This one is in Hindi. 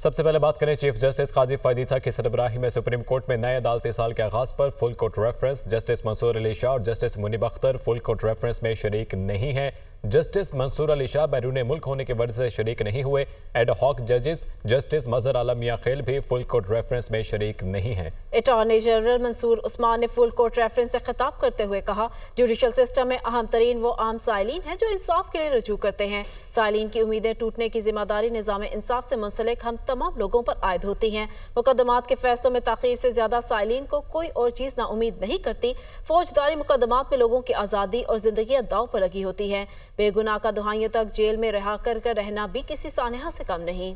सबसे पहले बात करें चीफ जस्टिस काजी फजीसा की सरबराही में सुप्रीम कोर्ट में नए अदालती साल के आगाज पर full court reference justice Mansoor Ali Shah और justice Munib Akhtar full court reference में शरीक नहीं है जस्टिस मंसूर अली शाह बैरून मुल्क होने की वजह से शरीक नहीं हुए एडहॉक जजेस जस्टिस मजहर आलम मियाँ खेल भी फुल कोर्ट रेफरेंस में शरीक नहीं है अटॉर्नी जनरल मंसूर उस्मान ने फुल कोर्ट रेफरेंस से खिताब करते हुए कहा जुडिशल सिस्टम में अहम तरीन वो आम सालीन है जो इंसाफ के लिए रजू करते हैं सालीन की उम्मीदें टूटने की जिम्मेदारी निज़ाम इंसाफ से मुंसलिक हम तमाम लोगों पर आयद होती हैं मुकदमात के फैसलों में तखीर से ज़्यादा सालीन को कोई और चीज़ ना उम्मीद नहीं करती फौजदारी मुकदमात में लोगों की आज़ादी और ज़िंदगी दाव पर लगी होती है बेगुनाह का दुहाइयों तक जेल में रहा कर कर रहना भी किसी सानहा से कम नहीं